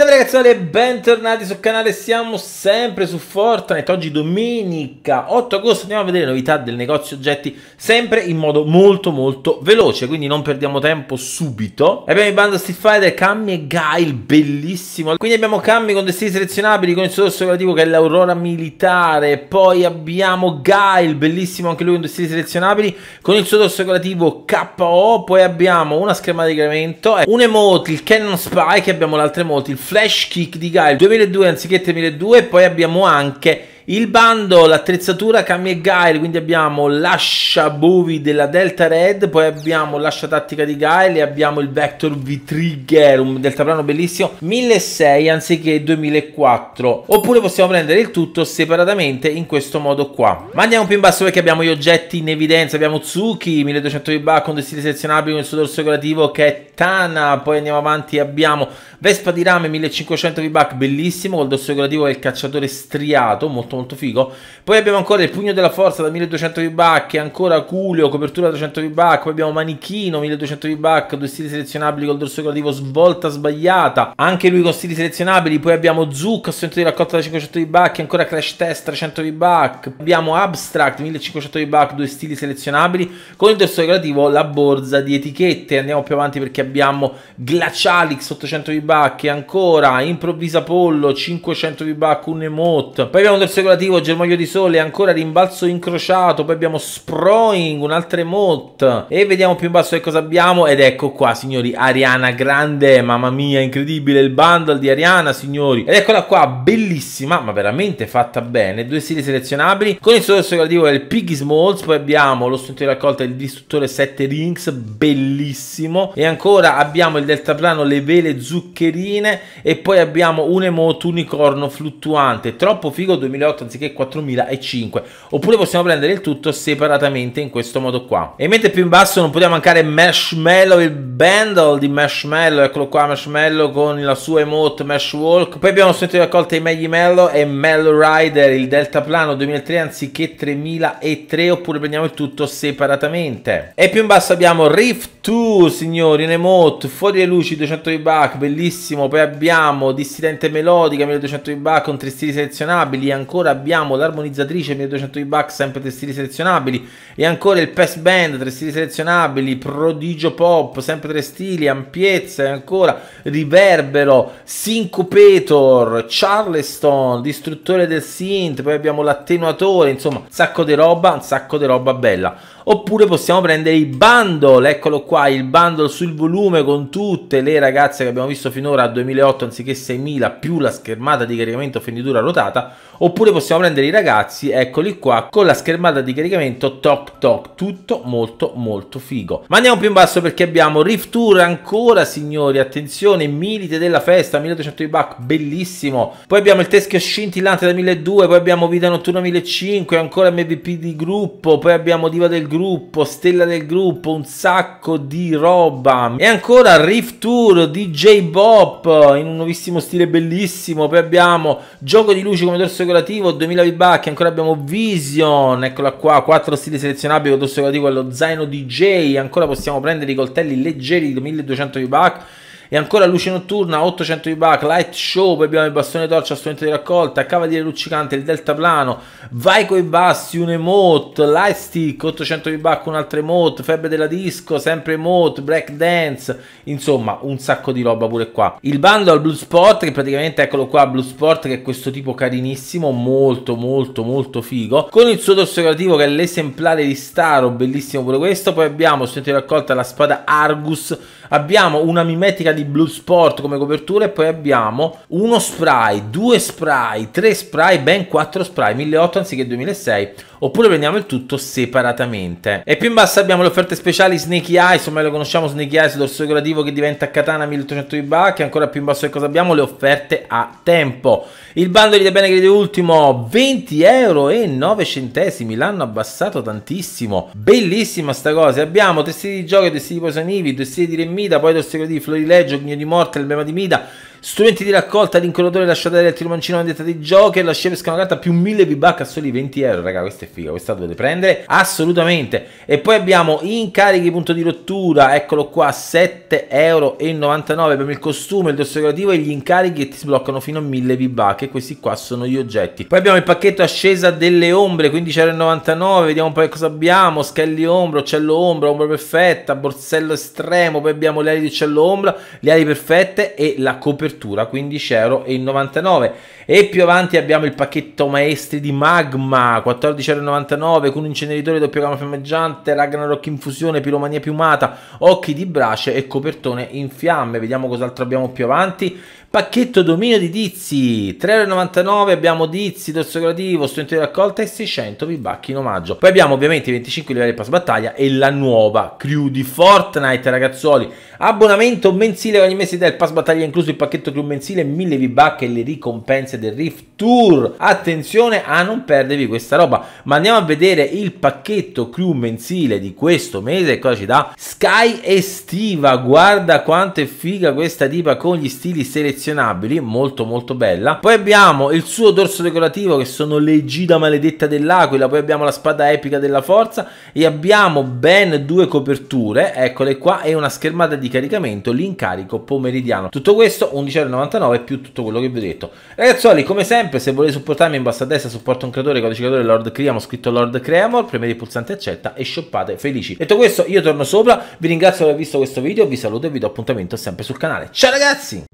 Salve ragazzi e bentornati sul canale, siamo sempre su Fortnite, oggi domenica 8 agosto andiamo a vedere le novità del negozio oggetti sempre in modo molto molto veloce, quindi non perdiamo tempo subito. Abbiamo il bando Street Fighter, Cammy e Gail, bellissimo, quindi abbiamo Cammy con destini selezionabili con il suo dorso relativo che è l'Aurora Militare, poi abbiamo Gail, bellissimo anche lui con destini selezionabili con il suo dorso relativo KO, poi abbiamo una schermata di incremento, eh, un emote, il Cannon Spy che abbiamo l'altro emote, il Flash Kick di Gaio 2002 anziché 3002 e poi abbiamo anche il bando, l'attrezzatura, cambia e Gael, quindi abbiamo l'ascia bovi della Delta Red, poi abbiamo l'ascia tattica di Gael e abbiamo il Vector V-Trigger, un deltaplano bellissimo, 1600 anziché 2004. Oppure possiamo prendere il tutto separatamente in questo modo qua. Ma andiamo più in basso perché abbiamo gli oggetti in evidenza, abbiamo Tsuki, 1200 v con destino selezionabile con il suo dorso creativo che è Tana, poi andiamo avanti abbiamo Vespa di Rame, 1500 v bellissimo, col dorso creativo che è il cacciatore striato, molto molto figo. Poi abbiamo ancora il Pugno della Forza da 1200 V-Buck, ancora Culio, copertura da 300 V-Buck, poi abbiamo Manichino 1200 V-Buck, due stili selezionabili col dorso creativo svolta sbagliata, anche lui con stili selezionabili, poi abbiamo Zuc, assunto di raccolta da 500 V-Buck, ancora Crash Test 300 V-Buck, abbiamo Abstract 1500 V-Buck, due stili selezionabili, con il dorso creativo la borsa di etichette, andiamo più avanti perché abbiamo Glacialix 800 V-Buck, ancora Improvvisa Pollo 500 V-Buck, un emote, poi abbiamo un dorso consecutivo, germoglio di sole, ancora rimbalzo incrociato, poi abbiamo Sproing, un'altra emote e vediamo più in basso che cosa abbiamo ed ecco qua signori, Ariana Grande, mamma mia, incredibile il bundle di Ariana signori ed eccola qua, bellissima, ma veramente fatta bene, due stili selezionabili con il suo consecutivo è il Piggy Smalls, poi abbiamo lo strumento di raccolta il distruttore 7 rings, bellissimo e ancora abbiamo il deltaplano, le vele zuccherine e poi abbiamo un emote unicorno fluttuante, troppo figo 2008 3.8 anziché 4.005 oppure possiamo prendere il tutto separatamente in questo modo qua e mentre più in basso non poteva mancare Marshmallow il bundle di Marshmallow eccolo qua Marshmallow con la sua emote Meshwalk poi abbiamo sentito di raccolta i Maggie Mello e Mello Rider il deltaplano 2003 anziché 3003 oppure prendiamo il tutto separatamente e più in basso abbiamo Rift tu, signori, Nemot, fuori le luci, 200 V-Buck, bellissimo. Poi abbiamo Dissidente Melodica, 1200 V-Buck con tre stili selezionabili. E ancora abbiamo l'Armonizzatrice, 1200 V-Buck, sempre tre stili selezionabili. E ancora il Pass Band, tre stili selezionabili. Prodigio Pop, sempre tre stili. Ampiezza e ancora Riverbero, Syncopator, Charleston, Distruttore del Synth. Poi abbiamo l'Attenuatore, insomma, un sacco di roba, un sacco di roba bella. Oppure possiamo prendere i bundle, eccolo qua, il bundle sul volume con tutte le ragazze che abbiamo visto finora a 2008 anziché 6000 più la schermata di caricamento fenditura ruotata, Oppure possiamo prendere i ragazzi, eccoli qua, con la schermata di caricamento top top, tutto molto molto figo. Ma andiamo più in basso perché abbiamo Rift Tour ancora signori, attenzione, milite della festa, di buck, bellissimo. Poi abbiamo il teschio scintillante da 1200, poi abbiamo vita notturna 1500, ancora MVP di gruppo, poi abbiamo diva del gruppo, stella del gruppo, un sacco di roba. E ancora Riff Tour DJ Bop in un nuovissimo stile bellissimo. Poi abbiamo gioco di luce come dorso decorativo, 2000 V-Buck, ancora abbiamo Vision, eccola qua, quattro stili selezionabili con dorso decorativo e lo zaino DJ. Ancora possiamo prendere i coltelli leggeri di 1200 V-Buck e ancora luce notturna, 800 di buck, light show, poi abbiamo il bastone torcia, strumento di raccolta, cavaliere luccicante, il deltaplano, vai coi bassi, un emote, light stick, 800 di buck, altro emote, febbre della disco, sempre emote, break dance, insomma un sacco di roba pure qua. Il bundle Blue Sport, che praticamente eccolo qua, Blue Sport che è questo tipo carinissimo, molto molto molto figo, con il suo dorso creativo che è l'esemplare di Staro, bellissimo pure questo, poi abbiamo, strumento di raccolta, la spada Argus, abbiamo una mimetica di Blue Sport come copertura e poi abbiamo uno spray, due spray, tre spray, ben quattro spray, 1008 anziché 2006 oppure prendiamo il tutto separatamente. E più in basso abbiamo le offerte speciali Snake Eyes, ormai lo conosciamo Snake Eyes, dorso decorativo che diventa katana 1800 IBA, che ancora più in basso che cosa abbiamo? Le offerte a tempo. Il bando di bene credito ultimo 20 euro e 9 centesimi, l'hanno abbassato tantissimo. Bellissima sta cosa, abbiamo testi di gioco, testi di posanivi, testi di remi Mida, poi Dorsico di Florileggio, Gnio di Morte, il Bema di Mida, Strumenti di raccolta, l'incolatore lasciato del tirmancino a vendetta di Joker, la chef scanogata più 1000 V-Buck a soli 20 euro, raga, questa è figa, questa dovete prendere assolutamente. E poi abbiamo incarichi punto di rottura, eccolo qua, 7,99 euro, abbiamo il costume, il dorso creativo e gli incarichi che ti sbloccano fino a 1000 V-Buck e questi qua sono gli oggetti. Poi abbiamo il pacchetto ascesa delle ombre, 15,99 euro, vediamo un po' che cosa abbiamo, schelli ombra, uccello ombra, ombra perfetta, borsello estremo, poi abbiamo le ali di uccello ombra, le ali perfette e la copertura apertura 15,99 euro e più avanti abbiamo il pacchetto maestri di Magma, 14,99€ con inceneritore doppio gamma fiammeggiante, Ragnarok in fusione, piromania piumata, occhi di brace e copertone in fiamme. Vediamo cos'altro abbiamo più avanti. Pacchetto dominio di Dizzy, 3,99€ abbiamo Dizzy, dorso creativo, studente di raccolta e 600 vibacchi in omaggio. Poi abbiamo ovviamente i 25 livelli di pass battaglia e la nuova crew di Fortnite ragazzuoli. Abbonamento mensile ogni mese del pass battaglia incluso il pacchetto crew mensile, 1000 v e le ricompense del Rift Tour. Attenzione a non perdervi questa roba. Ma andiamo a vedere il pacchetto crew mensile di questo mese. Cosa ci dà? Sky estiva. Guarda quanto è figa questa tipa con gli stili selezionabili. Molto molto bella. Poi abbiamo il suo dorso decorativo che sono le gida maledetta dell'aquila. Poi abbiamo la spada epica della forza. E abbiamo ben due coperture. Eccole qua. E una schermata di caricamento. L'incarico pomeridiano. Tutto questo 11,99 più tutto quello che vi ho detto. Ragazzi Soli, come sempre, se volete supportarmi in basso a destra, supporto un creatore, codice creatore Lord Creamor, scritto Lord Creamor, premete il pulsante accetta e shoppate felici. Detto questo, io torno sopra, vi ringrazio per aver visto questo video, vi saluto e vi do appuntamento sempre sul canale. Ciao ragazzi!